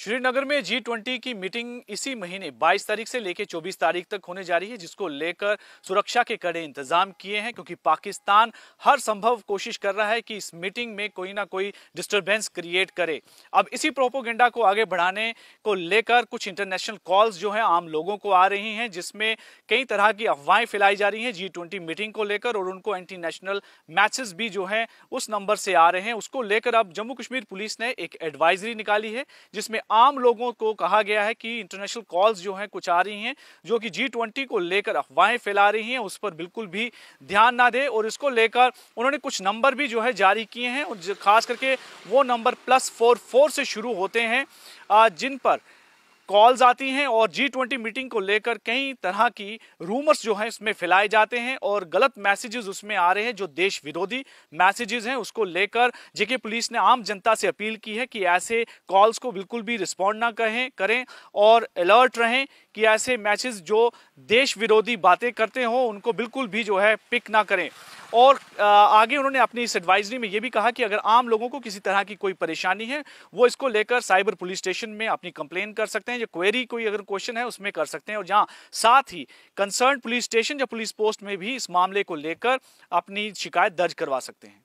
श्रीनगर में G twenty की meeting इसी महीने 22 तारीख से लेकर 24 तारीख तक होने जा रही है जिसको लेकर सुरक्षा के कड़े इंतजाम किए हैं क्योंकि पाकिस्तान हर संभव कोशिश कर रहा है कि इस मीटिंग में कोई ना कोई डिस्टरबेंस क्रिएट करे अब इसी प्रोपोगेंडा को आगे बढ़ाने को लेकर कुछ इंटरनेशनल कॉल्स जो है आम लोगों को आ रही है जिसमें कई तरह की अफवाहें फैलाई जा रही है जी मीटिंग को लेकर और उनको एंटी नेशनल मैचेस भी जो है उस नंबर से आ रहे हैं उसको लेकर अब जम्मू कश्मीर पुलिस ने एक एडवाइजरी निकाली है जिसमें आम लोगों को कहा गया है कि इंटरनेशनल कॉल्स जो हैं कुछ आ रही हैं जो कि जी ट्वेंटी को लेकर अफवाहें फैला रही हैं उस पर बिल्कुल भी ध्यान ना दे और इसको लेकर उन्होंने कुछ नंबर भी जो है जारी किए हैं और खास करके वो नंबर प्लस फोर फोर से शुरू होते हैं जिन पर कॉल्स आती हैं और जी ट्वेंटी मीटिंग को लेकर कई तरह की रूमर्स जो हैं इसमें फैलाए जाते हैं और गलत मैसेजेस उसमें आ रहे हैं जो देश विरोधी मैसेजेस हैं उसको लेकर जेके पुलिस ने आम जनता से अपील की है कि ऐसे कॉल्स को बिल्कुल भी रिस्पॉन्ड ना कहें करें और अलर्ट रहें कि ऐसे मैसेज जो देश विरोधी बातें करते हों उनको बिल्कुल भी जो है पिक ना करें और आगे उन्होंने अपनी इस एडवाइजरी में यह भी कहा कि अगर आम लोगों को किसी तरह की कोई परेशानी है वो इसको लेकर साइबर पुलिस स्टेशन में अपनी कंप्लेन कर सकते हैं या क्वेरी कोई अगर क्वेश्चन है उसमें कर सकते हैं और जहाँ साथ ही कंसर्न पुलिस स्टेशन या पुलिस पोस्ट में भी इस मामले को लेकर अपनी शिकायत दर्ज करवा सकते हैं